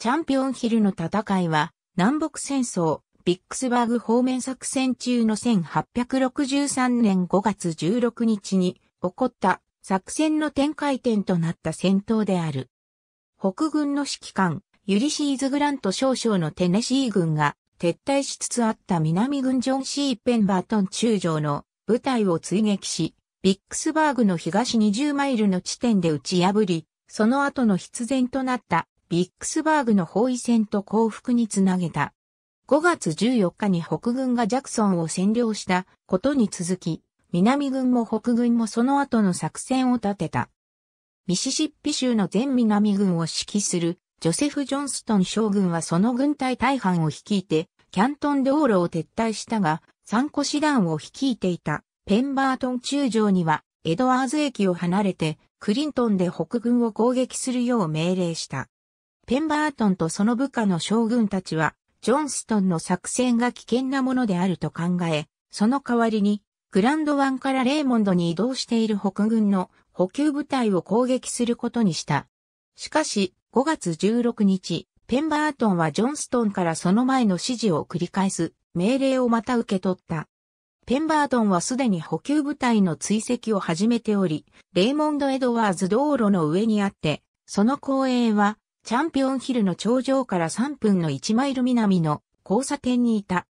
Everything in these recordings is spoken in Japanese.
チャンピオンヒルの戦いは、南北戦争、ビックスバーグ方面作戦中の1863年5月16日に起こった作戦の展開点となった戦闘である。北軍の指揮官、ユリシーズ・グラント少将のテネシー軍が撤退しつつあった南軍ジョン・シー・ペンバートン中将の部隊を追撃し、ビックスバーグの東20マイルの地点で打ち破り、その後の必然となったビックスバーグの包囲戦と降伏につなげた。5月14日に北軍がジャクソンを占領したことに続き、南軍も北軍もその後の作戦を立てた。ミシシッピ州の全南軍を指揮するジョセフ・ジョンストン将軍はその軍隊大半を率いて、キャントン道路を撤退したが、三個師団を率いていたペンバートン中将には、エドワーズ駅を離れて、クリントンで北軍を攻撃するよう命令した。ペンバートンとその部下の将軍たちは、ジョンストンの作戦が危険なものであると考え、その代わりに、グランド湾からレーモンドに移動している北軍の補給部隊を攻撃することにした。しかし、5月16日、ペンバートンはジョンストンからその前の指示を繰り返す命令をまた受け取った。ペンバートンはすでに補給部隊の追跡を始めており、レーモンド・エドワーズ道路の上にあって、その公営はチャンピオンヒルの頂上から3分の1マイル南の交差点にいた。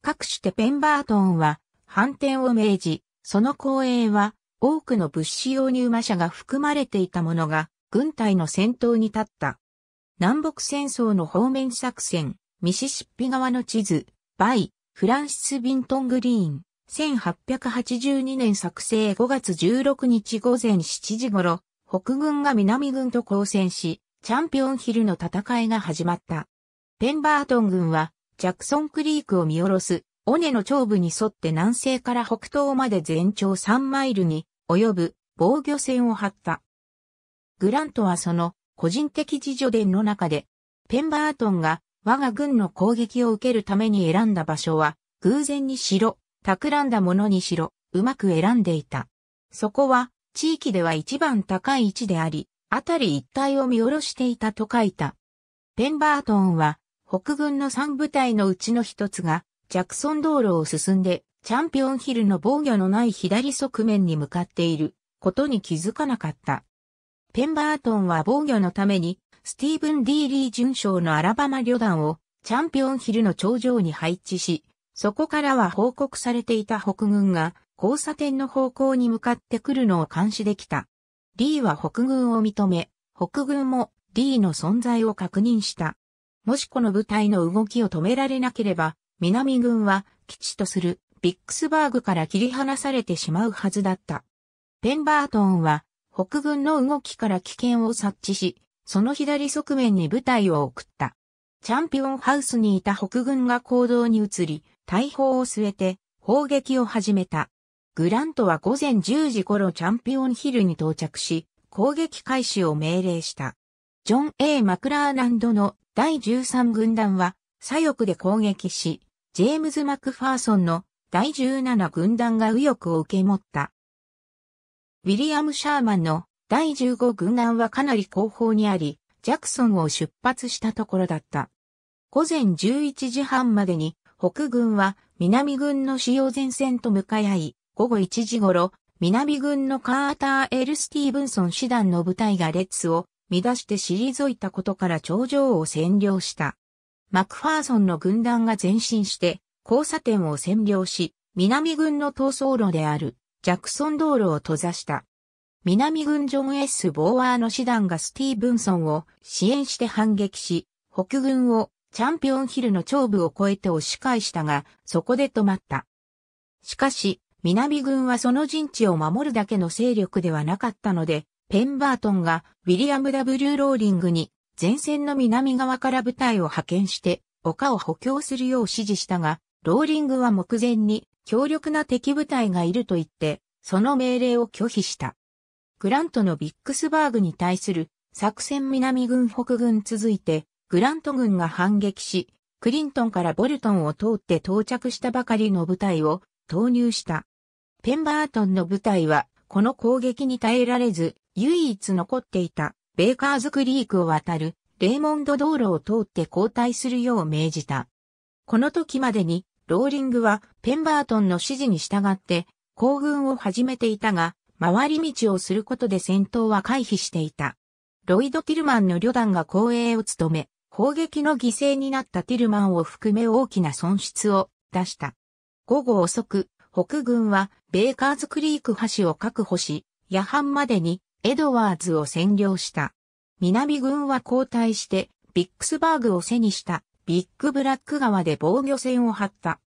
各種テペンバートンは反転を命じ、その公衛は多くの物資用に馬車が含まれていたものが軍隊の先頭に立った。南北戦争の方面作戦、ミシシッピ側の地図、バイ、フランシス・ビントン・グリーン、1882年作成5月16日午前7時頃、北軍が南軍と交戦し、チャンピオンヒルの戦いが始まった。ペンバートン軍は、ジャクソンクリークを見下ろす、尾根の頂部に沿って南西から北東まで全長3マイルに及ぶ防御線を張った。グラントはその個人的自助伝の中で、ペンバートンが我が軍の攻撃を受けるために選んだ場所は、偶然にしろ、企んだものにしろ、うまく選んでいた。そこは、地域では一番高い位置であり、辺り一帯を見下ろしていたと書いた。ペンバートンは、北軍の三部隊のうちの一つが、ジャクソン道路を進んで、チャンピオンヒルの防御のない左側面に向かっていることに気づかなかった。ペンバートンは防御のために、スティーブン・ディーリー巡将のアラバマ旅団をチャンピオンヒルの頂上に配置し、そこからは報告されていた北軍が交差点の方向に向かってくるのを監視できた。リーは北軍を認め、北軍もリーの存在を確認した。もしこの部隊の動きを止められなければ、南軍は基地とするビックスバーグから切り離されてしまうはずだった。ペンバートンは北軍の動きから危険を察知し、その左側面に部隊を送った。チャンピオンハウスにいた北軍が行動に移り、大砲を据えて砲撃を始めた。グラントは午前10時頃チャンピオンヒルに到着し、攻撃開始を命令した。ジョン・ A・ マクラーランドの第13軍団は左翼で攻撃し、ジェームズ・マクファーソンの第17軍団が右翼を受け持った。ウィリアム・シャーマンの第15軍団はかなり後方にあり、ジャクソンを出発したところだった。午前11時半までに北軍は南軍の使用前線と向かい合い、午後1時頃、南軍のカーター・エル・スティーブンソン師団の部隊が列を乱して退いたことから頂上を占領した。マクファーソンの軍団が前進して交差点を占領し、南軍の逃走路であるジャクソン道路を閉ざした。南軍ジョン・ S・ ボーワーの師団がスティーブンソンを支援して反撃し、北軍をチャンピオンヒルの頂部を越えて押し返したが、そこで止まった。しかし、南軍はその陣地を守るだけの勢力ではなかったので、ペンバートンがウィリアム・ W・ ローリングに前線の南側から部隊を派遣して丘を補強するよう指示したが、ローリングは目前に強力な敵部隊がいると言って、その命令を拒否した。グラントのビックスバーグに対する作戦南軍北軍続いて、グラント軍が反撃し、クリントンからボルトンを通って到着したばかりの部隊を投入した。ペンバートンの部隊は、この攻撃に耐えられず、唯一残っていた、ベーカーズクリークを渡る、レーモンド道路を通って交代するよう命じた。この時までに、ローリングは、ペンバートンの指示に従って、行軍を始めていたが、回り道をすることで戦闘は回避していた。ロイド・ティルマンの旅団が後衛を務め、砲撃の犠牲になったティルマンを含め大きな損失を出した。午後遅く、北軍はベーカーズクリーク橋を確保し、夜半までにエドワーズを占領した。南軍は交代してビックスバーグを背にしたビッグブラック川で防御線を張った。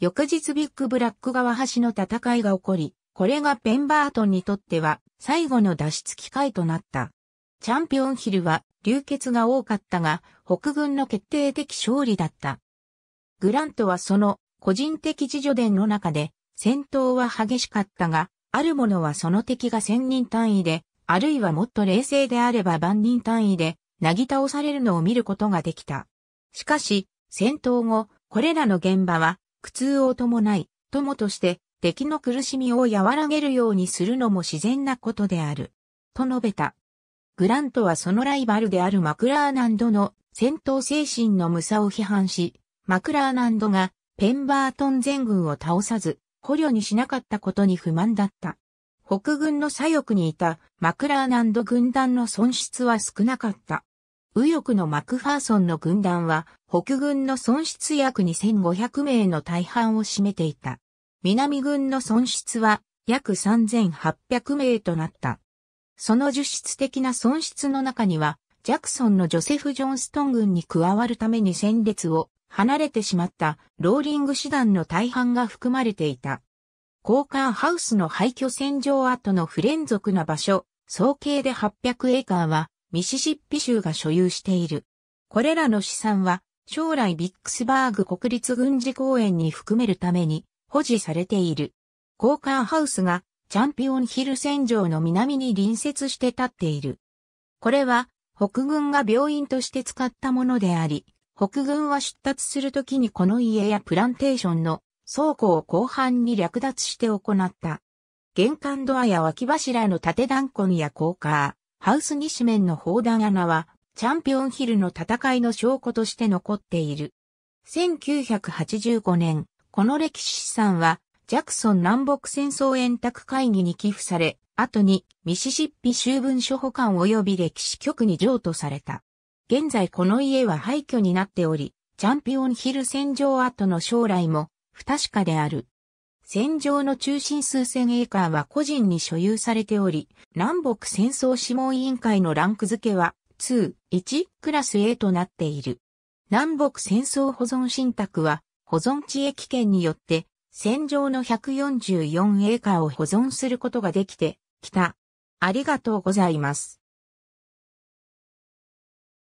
翌日ビッグブラック川橋の戦いが起こり、これがペンバートンにとっては最後の脱出機会となった。チャンピオンヒルは流血が多かったが、北軍の決定的勝利だった。グラントはその個人的自助伝の中で戦闘は激しかったが、ある者はその敵が千人単位で、あるいはもっと冷静であれば万人単位で、なぎ倒されるのを見ることができた。しかし、戦闘後、これらの現場は、苦痛を伴い、友として、敵の苦しみを和らげるようにするのも自然なことである。と述べた。グラントはそのライバルであるマクラーナンドの戦闘精神の無さを批判し、マクラーナンドがペンバートン全軍を倒さず、捕虜にしなかったことに不満だった。北軍の左翼にいたマクラーナンド軍団の損失は少なかった。右翼のマクファーソンの軍団は北軍の損失約2500名の大半を占めていた。南軍の損失は約3800名となった。その実質的な損失の中には、ジャクソンのジョセフ・ジョンストン軍に加わるために戦列を離れてしまったローリング手段の大半が含まれていた。交換ハウスの廃墟洗浄跡の不連続な場所、総計で800エーカーはミシシッピ州が所有している。これらの資産は将来ビックスバーグ国立軍事公園に含めるために保持されている。交換ハウスがチャンピオンヒル戦場の南に隣接して立っている。これは北軍が病院として使ったものであり、北軍は出立するときにこの家やプランテーションの倉庫を後半に略奪して行った。玄関ドアや脇柱の縦断痕や高架、ハウス西面の砲弾穴は、チャンピオンヒルの戦いの証拠として残っている。1985年、この歴史資産は、ジャクソン南北戦争円卓会議に寄付され、後にミシシッピ州文書保管及び歴史局に譲渡された。現在この家は廃墟になっており、チャンピオンヒル戦場跡の将来も不確かである。戦場の中心数千エーカーは個人に所有されており、南北戦争諮問委員会のランク付けは2、1クラス A となっている。南北戦争保存信託は保存地域権によって戦場の144エーカーを保存することができてきた。ありがとうございます。